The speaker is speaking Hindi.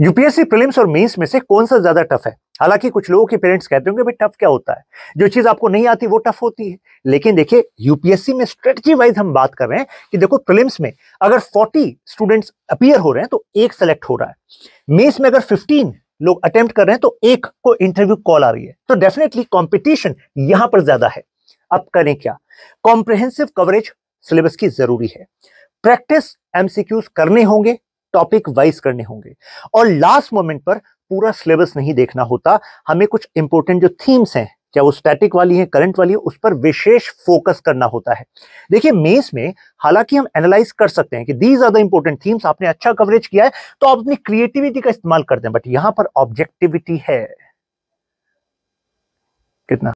यूपीएससी प्रीलिम्स और मेंस में से कौन सा ज्यादा टफ है हालांकि कुछ लोगों के पेरेंट्स कहते होंगे भाई टफ क्या होता है जो चीज आपको नहीं आती वो टफ होती है लेकिन देखिए यूपीएससी में स्ट्रेटजी वाइज हम बात कर रहे हैं कि देखो प्रीलिम्स में अगर 40 स्टूडेंट्स अपियर हो रहे हैं तो एक सेलेक्ट हो रहा है मेंस में अगर फिफ्टीन लोग अटेम्प्ट कर रहे हैं तो एक को इंटरव्यू कॉल आ रही है तो डेफिनेटली कॉम्पिटिशन यहां पर ज्यादा है अब करें क्या कॉम्प्रिहेंसिव कवरेज सिलेबस की जरूरी है प्रैक्टिस एमसीक्यूज करने होंगे टॉपिक वाइज करने होंगे और लास्ट मोमेंट पर पूरा सिलेबस नहीं देखना होता हमें कुछ इंपॉर्टेंट जो थीम्स हैं क्या वो स्टैटिक वाली है करंट वाली है उस पर विशेष फोकस करना होता है देखिए मेंस में हालांकि हम एनालाइज कर सकते हैं कि these are the important themes आपने अच्छा कवरेज किया है तो आप अपनी क्रिएटिविटी का इस्तेमाल करते हैं बट यहां पर ऑब्जेक्टिविटी है कितना